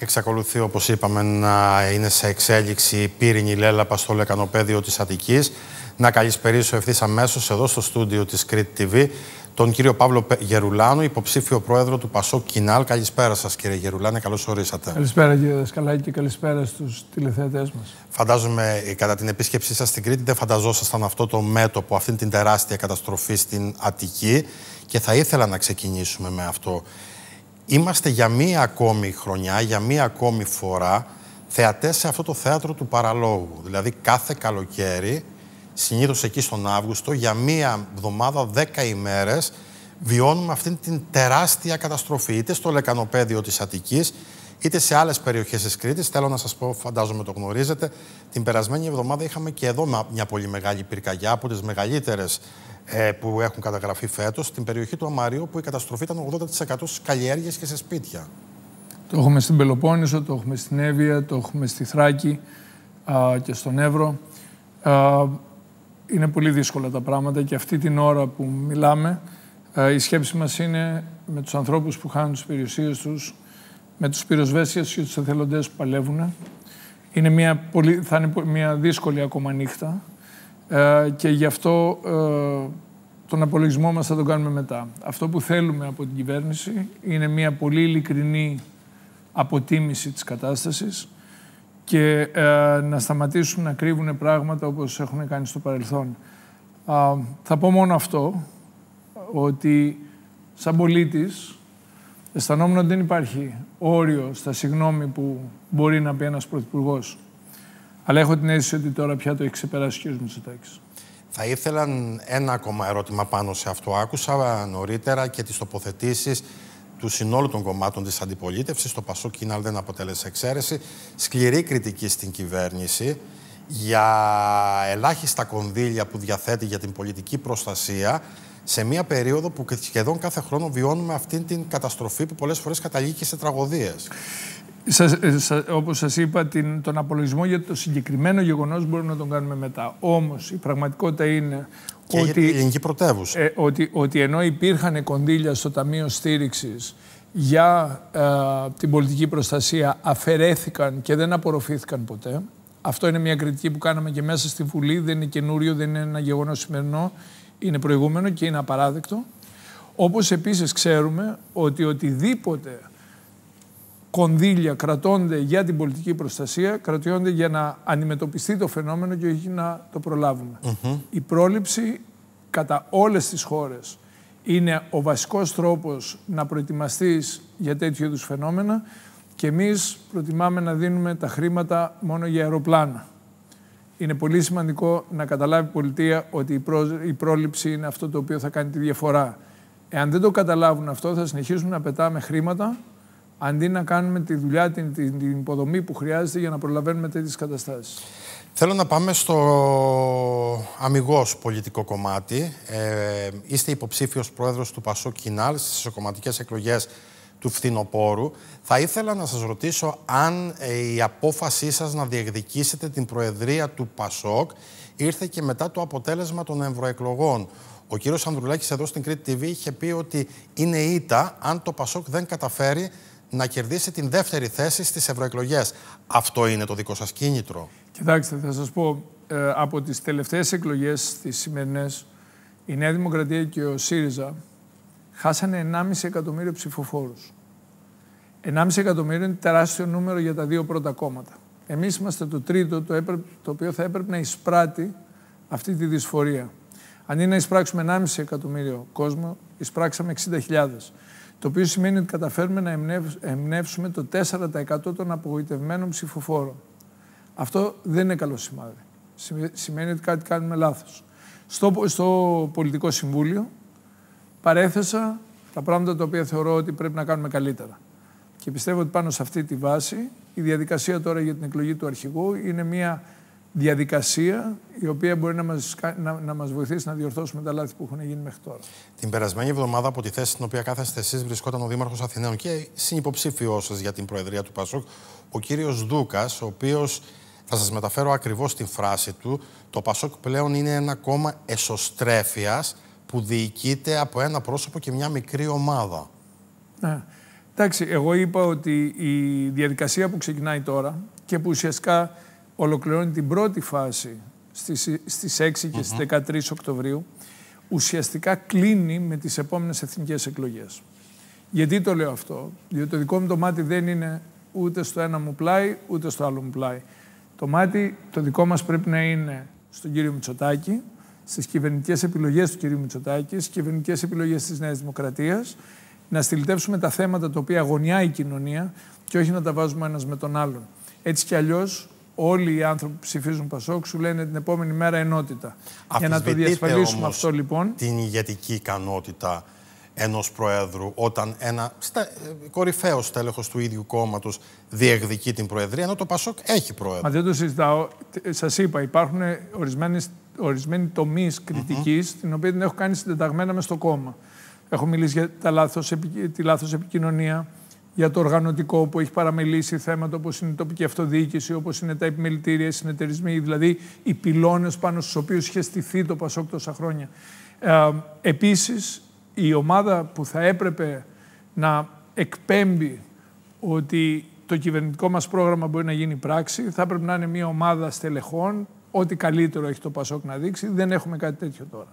Εξακολουθεί, όπως είπαμε, να είναι σε εξέλιξη η πύρινη λέλαπα στο λεκανοπέδιο της Αττικής. Να καλησπερίσω ευθύς αμέσως εδώ στο στούντιο της Crete TV τον κύριο Παύλο Γερουλάνου, υποψήφιο πρόεδρο του Πασό Κινάλ. Καλησπέρα σας, κύριε Γερουλάνε, καλώς ορίσατε. Καλησπέρα, κύριε Δασκαλάκη, και καλησπέρα στους τηλεθεατές μας. Φαντάζομαι, ε, κατά την επίσκεψή σας στην Κρήτη, δεν φανταζόσασταν αυτό το μέτωπο, αυτήν την τεράστια καταστροφή στην Αττική. Και θα ήθελα να ξεκινήσουμε με αυτό. Είμαστε για μία ακόμη χρονιά, για μία ακόμη φορά θεατές σε αυτό το θέατρο του παραλόγου. Δηλαδή κάθε καλοκαίρι, συνήθως εκεί στον Αύγουστο, για μία εβδομάδα, δέκα ημέρες, βιώνουμε αυτήν την τεράστια καταστροφή, είτε στο λεκανοπέδιο της Αττικής, είτε σε άλλες περιοχές της Κρήτης. Θέλω να σας πω, φαντάζομαι το γνωρίζετε, την περασμένη εβδομάδα είχαμε και εδώ μια πολύ μεγάλη πυρκαγιά από τις μεγαλύτερες ε, που έχουν καταγραφεί φέτος, στην περιοχή του Αμαρίου, που η καταστροφή ήταν 80% στις καλλιέργειες και σε σπίτια. Το έχουμε στην Πελοπόννησο, το έχουμε στην Εύβοια, το έχουμε στη Θράκη α, και στον Εύρο. Α, είναι πολύ δύσκολα τα πράγματα και αυτή την ώρα που μιλάμε, ε, η σκέψη μας είναι με τους ανθρώπους που χάνουν τις περιουσίες τους, με τους πυροσβέσεις και τους εθελοντές που παλεύουν. Είναι μια θα είναι μια δύσκολη ακόμα νύχτα ε, και γι' αυτό ε, τον απολογισμό μας θα τον κάνουμε μετά. Αυτό που θέλουμε από την κυβέρνηση είναι μια πολύ ειλικρινή αποτίμηση της κατάστασης και ε, να σταματήσουν να κρύβουν πράγματα όπως έχουν κάνει στο παρελθόν. θα πω μόνο αυτό, ότι σαν πολίτης Αισθανόμουν ότι δεν υπάρχει όριο στα συγγνώμη που μπορεί να πει ένας πρωθυπουργός. Αλλά έχω την αίσθηση ότι τώρα πια το έχει ξεπεράσει ο κ. Μητσοτάκης. Θα ήθελα ένα ακόμα ερώτημα πάνω σε αυτό. Άκουσα νωρίτερα και τις τοποθετήσεις του συνόλου των κομμάτων της αντιπολίτευσης. Το Πασό Κίναλ δεν αποτέλεσε εξαίρεση. Σκληρή κριτική στην κυβέρνηση για ελάχιστα κονδύλια που διαθέτει για την πολιτική προστασία σε μια περίοδο που σχεδόν κάθε χρόνο βιώνουμε αυτή την καταστροφή που πολλές φορές καταλήγει σε τραγωδίες. Σας, ε, σας όπως σας είπα, την, τον απολογισμό για το συγκεκριμένο γεγονός μπορούμε να τον κάνουμε μετά. Όμως η πραγματικότητα είναι και ότι, ε, ότι, ότι ενώ υπήρχαν κονδύλια στο Ταμείο Στήριξης για ε, την πολιτική προστασία αφαιρέθηκαν και δεν απορροφήθηκαν ποτέ. Αυτό είναι μια κριτική που κάναμε και μέσα στη Βουλή, δεν είναι καινούριο, δεν είναι ένα γεγονός σημερινό είναι προηγούμενο και είναι απαράδεκτο. Όπως επίσης ξέρουμε ότι οτιδήποτε κονδύλια κρατώνται για την πολιτική προστασία, κρατιώνται για να αντιμετωπιστεί το φαινόμενο και όχι να το προλάβουμε. Η πρόληψη κατά όλες τις χώρες είναι ο βασικός τρόπος να προετοιμαστείς για τέτοιου είδους φαινόμενα και εμείς προτιμάμε να δίνουμε τα χρήματα μόνο για αεροπλάνα είναι πολύ σημαντικό να καταλάβει η πολιτεία ότι η, πρόληψη είναι αυτό το οποίο θα κάνει τη διαφορά. Εάν δεν το καταλάβουν αυτό, θα συνεχίσουμε να πετάμε χρήματα αντί να κάνουμε τη δουλειά, την, την, υποδομή που χρειάζεται για να προλαβαίνουμε τέτοιες καταστάσεις. Θέλω να πάμε στο αμυγός πολιτικό κομμάτι. Ε, είστε υποψήφιος πρόεδρος του Πασό Κινάλ στις εσωκομματικές εκλογές του φθινοπόρου. Θα ήθελα να σας ρωτήσω αν ε, η απόφασή σας να διεκδικήσετε την Προεδρία του ΠΑΣΟΚ ήρθε και μετά το αποτέλεσμα των ευρωεκλογών. Ο κύριος Ανδρουλάκης εδώ στην Κρήτη TV είχε πει ότι είναι ήττα αν το ΠΑΣΟΚ δεν καταφέρει να κερδίσει την δεύτερη θέση στις ευρωεκλογές. Αυτό είναι το δικό σας κίνητρο. Κοιτάξτε, θα σας πω, ε, από τις τελευταίες εκλογές, τις σημερινές, η Νέα Δημοκρατία και ο ΣΥΡΙΖΑ χάσανε 1,5 εκατομμύριο ψηφοφόρους. 1,5 εκατομμύριο είναι τεράστιο νούμερο για τα δύο πρώτα κόμματα. Εμείς είμαστε το τρίτο το, έπρεπε, το οποίο θα έπρεπε να εισπράττει αυτή τη δυσφορία. είναι να εισπράξουμε 1,5 εκατομμύριο κόσμο, εισπράξαμε 60.000. Το οποίο σημαίνει ότι καταφέρουμε να εμπνεύσουμε το 4% των απογοητευμένων ψηφοφόρων. Αυτό δεν είναι καλό σημάδι. Σημαίνει ότι κάτι κάνουμε λάθος. Στο, στο Πολιτικό Συμβούλιο παρέθεσα τα πράγματα τα οποία θεωρώ ότι πρέπει να κάνουμε καλύτερα. Και πιστεύω ότι πάνω σε αυτή τη βάση η διαδικασία τώρα για την εκλογή του αρχηγού είναι μια διαδικασία η οποία μπορεί να μας, να, μας βοηθήσει να διορθώσουμε τα λάθη που έχουν γίνει μέχρι τώρα. Την περασμένη εβδομάδα από τη θέση στην οποία κάθεστε εσείς βρισκόταν ο Δήμαρχος Αθηναίων και συνυποψήφιός σας για την Προεδρία του Πασόκ, ο κύριος Δούκας, ο οποίος θα σας μεταφέρω ακριβώς τη φράση του, το Πασόκ πλέον είναι ένα κόμμα εσωστρέφειας που διοικείται από ένα πρόσωπο και μια μικρή ομάδα. Ναι. Εντάξει, εγώ είπα ότι η διαδικασία που ξεκινάει τώρα και που ουσιαστικά ολοκληρώνει την πρώτη φάση στις, στις 6 και στις 13 Οκτωβρίου, ουσιαστικά κλείνει με τις επόμενες εθνικές εκλογές. Γιατί το λέω αυτό, διότι το δικό μου το μάτι δεν είναι ούτε στο ένα μου πλάι, ούτε στο άλλο μου πλάι. Το μάτι το δικό μας πρέπει να είναι στον κύριο Μητσοτάκη, στις κυβερνητικές επιλογές του κ. Μητσοτάκη, στις κυβερνητικές επιλογές της Νέας Δημοκρατίας, να στυλιτεύσουμε τα θέματα τα οποία αγωνιά η κοινωνία και όχι να τα βάζουμε ένας με τον άλλον. Έτσι κι αλλιώς, όλοι οι άνθρωποι που ψηφίζουν Πασόκ σου λένε την επόμενη μέρα ενότητα. Για να το διασφαλίσουμε αυτό λοιπόν. Την ηγετική ικανότητα Ενός Προέδρου όταν ένα κορυφαίος στέλεχος του ίδιου κόμματος διεκδικεί την Προεδρία, ενώ το ΠΑΣΟΚ έχει Πρόεδρο. Μα δεν το συζητάω. Σας είπα, υπάρχουν ορισμένες, ορισμένοι ορισμένοι κριτικής, την οποία την έχω κάνει συντεταγμένα μες στο κόμμα. Έχω μιλήσει για τα λάθος, τη λάθος επικοινωνία, για το οργανωτικό που έχει παραμελήσει θέματα όπως είναι η τοπική αυτοδιοίκηση, όπως είναι τα επιμελητήρια, οι συνεταιρισμοί, δηλαδή οι πυλώνες πάνω στους οποίους είχε στηθεί το ΠΑΣΟΚ τόσα χρόνια. Ε, επίσης, η ομάδα που θα έπρεπε να εκπέμπει ότι το κυβερνητικό μας πρόγραμμα μπορεί να γίνει πράξη, θα έπρεπε να είναι μια ομάδα στελεχών, ό,τι καλύτερο έχει το Πασόκ να δείξει, δεν έχουμε κάτι τέτοιο τώρα.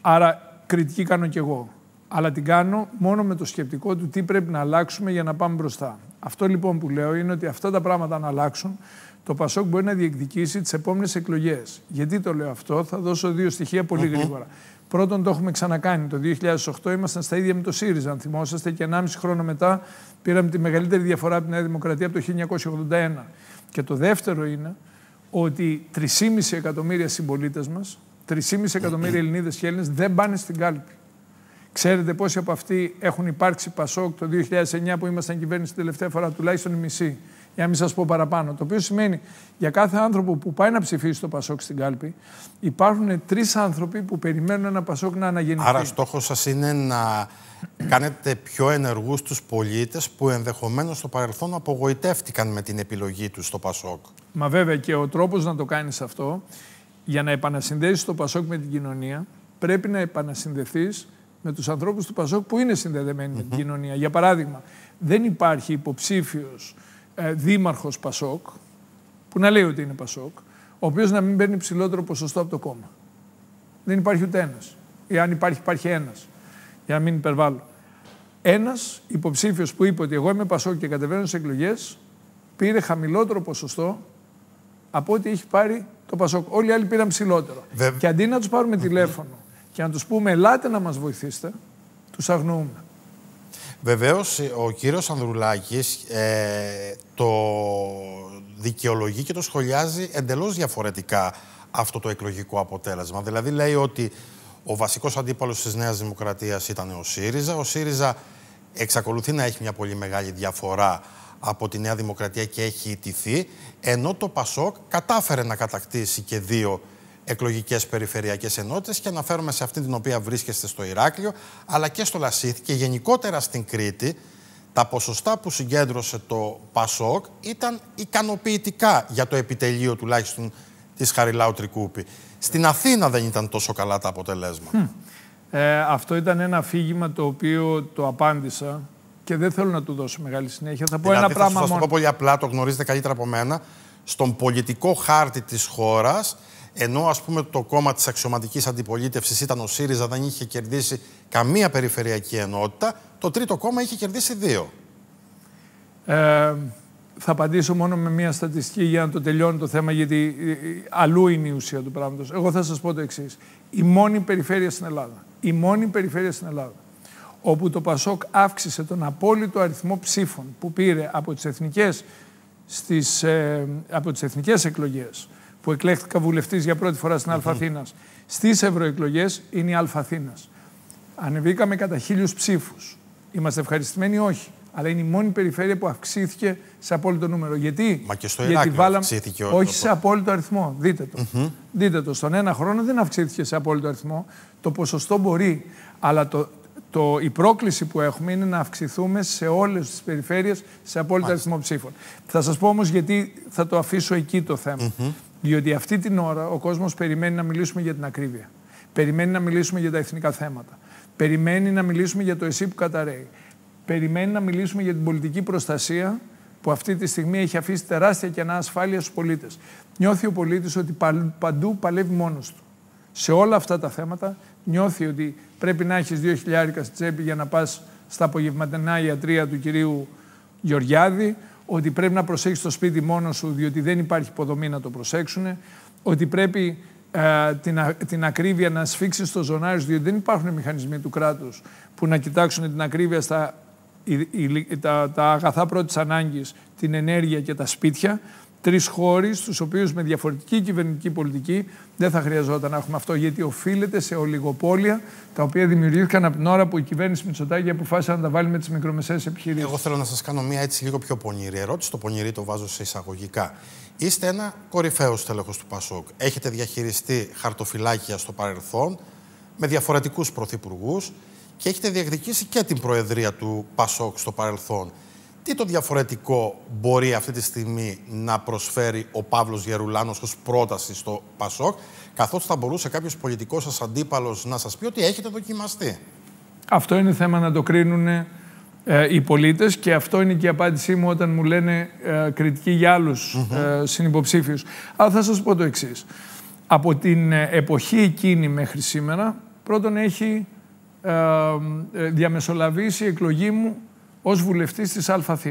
Άρα κριτική κάνω κι εγώ, αλλά την κάνω μόνο με το σκεπτικό του τι πρέπει να αλλάξουμε για να πάμε μπροστά. Αυτό λοιπόν που λέω είναι ότι αυτά τα πράγματα να αλλάξουν, το Πασόκ μπορεί να διεκδικήσει τις επόμενες εκλογές. Γιατί το λέω αυτό, θα δώσω δύο στοιχεία πολύ γρήγορα. Πρώτον, το έχουμε ξανακάνει. Το 2008 ήμασταν στα ίδια με το ΣΥΡΙΖΑ, αν θυμόσαστε, και 1,5 χρόνο μετά πήραμε τη μεγαλύτερη διαφορά από τη Νέα Δημοκρατία από το 1981. Και το δεύτερο είναι ότι 3,5 εκατομμύρια συμπολίτες μας, 3,5 εκατομμύρια Ελληνίδες και Έλληνες δεν πάνε στην κάλπη. Ξέρετε πόσοι από αυτοί έχουν υπάρξει Πασόκ το 2009 που ήμασταν κυβέρνηση τελευταία φορά, τουλάχιστον η μισή για να μην σας πω παραπάνω. Το οποίο σημαίνει για κάθε άνθρωπο που πάει να ψηφίσει το Πασόκ στην κάλπη, υπάρχουν τρεις άνθρωποι που περιμένουν ένα Πασόκ να αναγεννηθεί. Άρα, στόχος σας είναι να κάνετε πιο ενεργούς τους πολίτες που ενδεχομένως στο παρελθόν απογοητεύτηκαν με την επιλογή τους στο Πασόκ. Μα βέβαια και ο τρόπος να το κάνεις αυτό, για να επανασυνδέσεις το Πασόκ με την κοινωνία, πρέπει να επανασυνδεθείς με τους ανθρώπους του Πασόκ που είναι συνδεδεμένοι με την κοινωνία. Για παράδειγμα, δεν υπάρχει υποψήφιος ε, δήμαρχος Πασόκ, που να λέει ότι είναι Πασόκ, ο οποίος να μην παίρνει ψηλότερο ποσοστό από το κόμμα. Δεν υπάρχει ούτε ένας. Ή αν υπάρχει, υπάρχει ένας. Για να μην υπερβάλλω. Ένας υποψήφιος που είπε ότι εγώ είμαι Πασόκ και κατεβαίνω σε εκλογές, πήρε χαμηλότερο ποσοστό από ό,τι έχει πάρει το Πασόκ. Όλοι οι άλλοι πήραν ψηλότερο. Και αντί να τους πάρουμε τηλέφωνο και να τους πούμε, ελάτε να μας βοηθήσετε, τους αγνοούμε. Βεβαίως, ε, ο κύριος Ανδρουλάκης ε, το δικαιολογεί και το σχολιάζει εντελώς διαφορετικά αυτό το εκλογικό αποτέλεσμα. Δηλαδή λέει ότι ο βασικός αντίπαλος της Νέας Δημοκρατίας ήταν ο ΣΥΡΙΖΑ. Ο ΣΥΡΙΖΑ εξακολουθεί να έχει μια πολύ μεγάλη διαφορά από τη Νέα Δημοκρατία και έχει ιτηθεί, ενώ το ΠΑΣΟΚ κατάφερε να κατακτήσει και δύο εκλογικές περιφερειακές ενότητες και αναφέρομαι σε αυτή την οποία βρίσκεστε στο Ηράκλειο, αλλά και στο Λασίθι και γενικότερα στην Κρήτη. Τα ποσοστά που συγκέντρωσε το ΠΑΣΟΚ ήταν ικανοποιητικά για το επιτελείο τουλάχιστον της Χαριλάου Τρικούπη. Στην Αθήνα δεν ήταν τόσο καλά τα αποτελέσματα. Hm. Ε, αυτό ήταν ένα αφήγημα το οποίο το απάντησα και δεν θέλω να του δώσω μεγάλη συνέχεια. Θα πω ένα θα πράγμα. Θα το πω πολύ απλά, το γνωρίζετε καλύτερα από μένα. Στον πολιτικό χάρτη της χώρας ενώ ας πούμε το κόμμα της αξιωματικής αντιπολίτευσης ήταν ο ΣΥΡΙΖΑ, δεν είχε κερδίσει καμία περιφερειακή ενότητα, το τρίτο κόμμα είχε κερδίσει δύο. Ε, θα απαντήσω μόνο με μια στατιστική για να το τελειώνω το θέμα, γιατί ε, ε, αλλού είναι η ουσία του πράγματος. Εγώ θα σας πω το εξής. Η μόνη περιφέρεια στην Ελλάδα, η μόνη περιφέρεια στην Ελλάδα, όπου το ΠΑΣΟΚ αύξησε τον απόλυτο αριθμό ψήφων που πήρε από τις εθνικές, στις, από τις εθνικές εκλογές που εκλέχθηκα βουλευτής για πρώτη φορά στην αλφαθηνα Αθήνα. Στις ευρωεκλογές είναι η Αλφαθήνας. Ανεβήκαμε κατά χίλιους ψήφους. Είμαστε ευχαριστημένοι, όχι. Αλλά είναι η μόνη περιφέρεια που αυξήθηκε σε απόλυτο νούμερο. Γιατί, Μα και στο βάλαμε... αυξήθηκε Όχι σε απόλυτο αριθμό. Δείτε το. Mm-hmm. Δείτε το. Στον ένα χρόνο δεν αυξήθηκε σε απόλυτο αριθμό. Το ποσοστό μπορεί. Αλλά το, το, η πρόκληση που έχουμε είναι να αυξηθούμε σε όλες τις περιφέρειες σε Μάλιστα. αριθμό ψήφων. Θα σας πω όμως γιατί θα το αφήσω εκεί το θέμα. Mm-hmm. Διότι αυτή την ώρα ο κόσμος περιμένει να μιλήσουμε για την ακρίβεια. Περιμένει να μιλήσουμε για τα εθνικά θέματα. Περιμένει να μιλήσουμε για το εσύ που καταραίει. Περιμένει να μιλήσουμε για την πολιτική προστασία που αυτή τη στιγμή έχει αφήσει τεράστια κενά ασφάλεια στους πολίτες. Νιώθει ο πολίτης ότι παντού παλεύει μόνος του. Σε όλα αυτά τα θέματα νιώθει ότι πρέπει να έχεις δύο χιλιάρικα στη τσέπη για να πας στα απογευματινά ιατρία του κυρίου Γεωργιάδη, ότι πρέπει να προσέξεις το σπίτι μόνος σου διότι δεν υπάρχει υποδομή να το προσέξουν, ότι πρέπει ε, την, την ακρίβεια να σφίξεις το ζωνάρι διότι δεν υπάρχουν μηχανισμοί του κράτους που να κοιτάξουν την ακρίβεια στα τα, τα αγαθά πρώτης ανάγκης, την ενέργεια και τα σπίτια Τρεις χώρες, στου οποίους με διαφορετική κυβερνητική πολιτική δεν θα χρειαζόταν να έχουμε αυτό, γιατί οφείλεται σε ολιγοπόλια τα οποία δημιουργήθηκαν από την ώρα που η κυβέρνηση Μητσοτάκη αποφάσισε να τα βάλει με τις μικρομεσαίες επιχειρήσεις. Εγώ θέλω να σας κάνω μια έτσι λίγο πιο πονηρή ερώτηση. Το πονηρή το βάζω σε εισαγωγικά. Είστε ένα κορυφαίος τελεχός του Πασόκ. Έχετε διαχειριστεί χαρτοφυλάκια στο παρελθόν με διαφορετικούς πρωθυπουργούς και έχετε διεκδικήσει και την προεδρία του Πασόκ στο παρελθόν. Τι το διαφορετικό μπορεί αυτή τη στιγμή να προσφέρει ο Παύλος Γερουλάνος ως πρόταση στο ΠΑΣΟΚ, καθώς θα μπορούσε κάποιος πολιτικός σας αντίπαλος να σας πει ότι έχετε δοκιμαστεί. Αυτό είναι θέμα να το κρίνουν ε, οι πολίτες και αυτό είναι και η απάντησή μου όταν μου λένε ε, κριτική για άλλους mm ε, Αλλά θα σας πω το εξής. Από την ε, εποχή εκείνη μέχρι σήμερα, πρώτον έχει διαμεσολαβήσει η εκλογή μου ως βουλευτής της ΑΘ.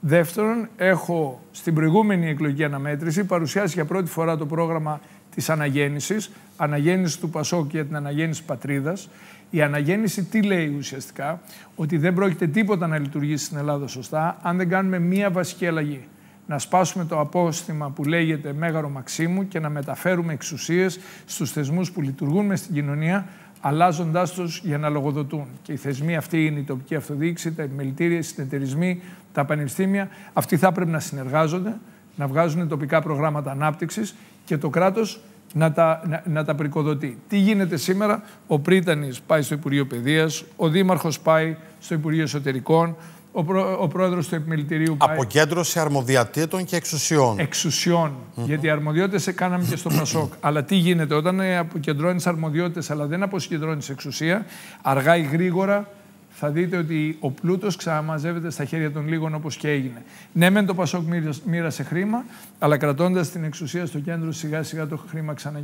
Δεύτερον, έχω στην προηγούμενη εκλογική αναμέτρηση παρουσιάσει για πρώτη φορά το πρόγραμμα της αναγέννησης, αναγέννηση του Πασόκ για την αναγέννηση πατρίδας. Η αναγέννηση τι λέει ουσιαστικά, ότι δεν πρόκειται τίποτα να λειτουργήσει στην Ελλάδα σωστά αν δεν κάνουμε μία βασική αλλαγή. Να σπάσουμε το απόστημα που λέγεται Μέγαρο Μαξίμου και να μεταφέρουμε εξουσίες στους θεσμούς που λειτουργούν μες στην κοινωνία αλλάζοντάς τους για να λογοδοτούν. Και οι θεσμοί αυτοί είναι η τοπική αυτοδιοίκηση, τα επιμελητήρια, οι συνεταιρισμοί, τα πανεπιστήμια. Αυτοί θα πρέπει να συνεργάζονται, να βγάζουν τοπικά προγράμματα ανάπτυξης και το κράτος να τα, να, τα πρικοδοτεί. Τι γίνεται σήμερα, ο Πρίτανης πάει στο Υπουργείο Παιδείας, ο Δήμαρχος πάει στο Υπουργείο Εσωτερικών, ο, προ, ο πρόεδρος του επιμελητηρίου πάει... Αποκέντρωση αρμοδιατήτων και εξουσιών. Εξουσιών. Mm -hmm. Γιατί αρμοδιότητες κάναμε και στο Πασόκ. αλλά τι γίνεται, όταν ε, αποκεντρώνεις αρμοδιότητες αλλά δεν αποσυγκεντρώνεις εξουσία, αργά ή γρήγορα θα δείτε ότι ο πλούτος ξαναμαζεύεται στα χέρια των λίγων όπως και έγινε. Ναι, μεν το Πασόκ μοίρασε χρήμα, αλλά κρατώντας την εξουσία στο κέντρο σιγά σιγά το χρήμα ξανα,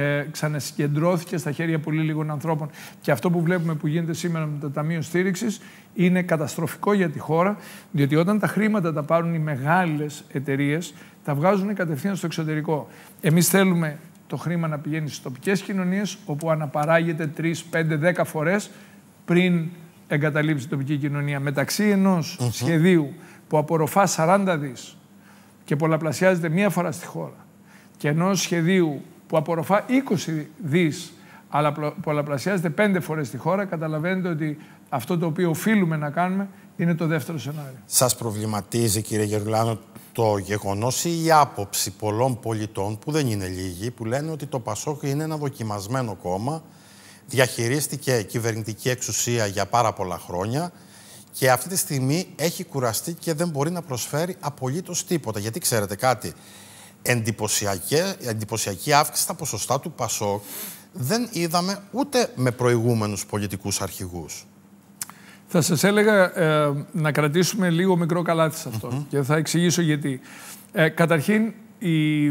ε, ξανασυγκεντρώθηκε στα χέρια πολύ λίγων ανθρώπων. Και αυτό που βλέπουμε που γίνεται σήμερα με το Ταμείο Στήριξης είναι καταστροφικό για τη χώρα, διότι όταν τα χρήματα τα πάρουν οι μεγάλες εταιρείες, τα βγάζουν κατευθείαν στο εξωτερικό. Εμείς θέλουμε το χρήμα να πηγαίνει στις τοπικές κοινωνίες, όπου αναπαράγεται 3, 5, 10 φορές πριν εγκαταλείψει η τοπική κοινωνία. Μεταξύ ενός σχεδίου που απορροφά 40 δις και πολλαπλασιάζεται μία φορά στη χώρα και ενός σχεδίου που απορροφά 20 δις, αλλά πολλαπλασιάζεται πέντε φορές τη χώρα, καταλαβαίνετε ότι αυτό το οποίο οφείλουμε να κάνουμε είναι το δεύτερο σενάριο. Σας προβληματίζει κύριε Γερουλάνο το γεγονός η άποψη πολλών πολιτών που δεν είναι λίγοι που λένε ότι το Πασόκ είναι ένα δοκιμασμένο κόμμα διαχειρίστηκε κυβερνητική εξουσία για πάρα πολλά χρόνια και αυτή τη στιγμή έχει κουραστεί και δεν μπορεί να προσφέρει απολύτως τίποτα. Γιατί ξέρετε κάτι, εντυπωσιακή, εντυπωσιακή αύξηση στα ποσοστά του Πασόκ δεν είδαμε ούτε με προηγούμενους πολιτικούς αρχηγούς. Θα σας έλεγα ε, να κρατήσουμε λίγο μικρό καλάθι σε αυτό και θα εξηγήσω γιατί. Ε, καταρχήν, η,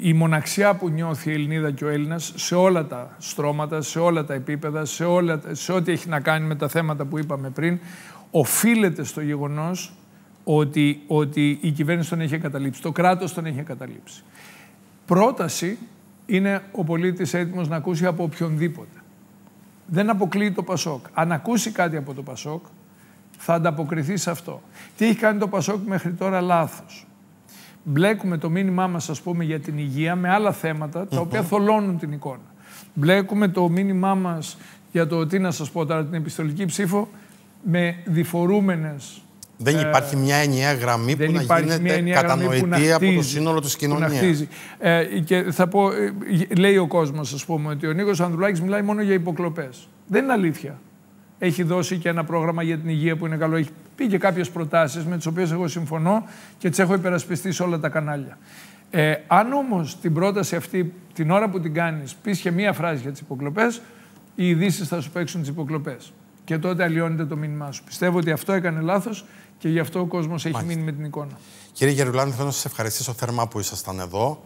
η, μοναξιά που νιώθει η Ελληνίδα και ο Έλληνας σε όλα τα στρώματα, σε όλα τα επίπεδα, σε, σε ό,τι έχει να κάνει με τα θέματα που είπαμε πριν, οφείλεται στο γεγονός ότι, ότι η κυβέρνηση τον έχει εγκαταλείψει, το κράτος τον έχει εγκαταλείψει. Πρόταση είναι ο πολίτης έτοιμος να ακούσει από οποιονδήποτε. Δεν αποκλείει το Πασόκ. Αν ακούσει κάτι από το Πασόκ, θα ανταποκριθεί σε αυτό. Τι έχει κάνει το Πασόκ μέχρι τώρα λάθος. Μπλέκουμε το μήνυμά μας, ας πούμε, για την υγεία με άλλα θέματα, τα οποία θολώνουν την εικόνα. Μπλέκουμε το μήνυμά μας για το τι να σας πω τώρα, την επιστολική ψήφο, με διφορούμενες δεν ε, υπάρχει μια ενιαία γραμμή που να γίνεται κατανοητή από το σύνολο της κοινωνία. Ε, και θα πω, ε, λέει ο κόσμος, ας πούμε, ότι ο Νίκος Ανδρουλάκης μιλάει μόνο για υποκλοπές. Δεν είναι αλήθεια. Έχει δώσει και ένα πρόγραμμα για την υγεία που είναι καλό. Έχει πει και κάποιες προτάσεις με τις οποίες εγώ συμφωνώ και τις έχω υπερασπιστεί σε όλα τα κανάλια. Ε, αν όμως την πρόταση αυτή, την ώρα που την κάνεις, πεις και μία φράση για τις υποκλοπές, οι ειδήσεις θα σου παίξουν τις υποκλοπές. Και τότε αλλοιώνεται το μήνυμά σου. Πιστεύω ότι αυτό έκανε λάθος και γι' αυτό ο κόσμος έχει μείνει με την εικόνα. Κύριε Γερουλάνη, θέλω να σας ευχαριστήσω θερμά που ήσασταν εδώ.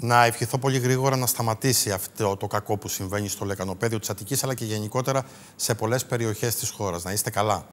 Να ευχηθώ πολύ γρήγορα να σταματήσει αυτό το κακό που συμβαίνει στο λεκανοπέδιο της Αττικής αλλά και γενικότερα σε πολλές περιοχές της χώρας. Να είστε καλά.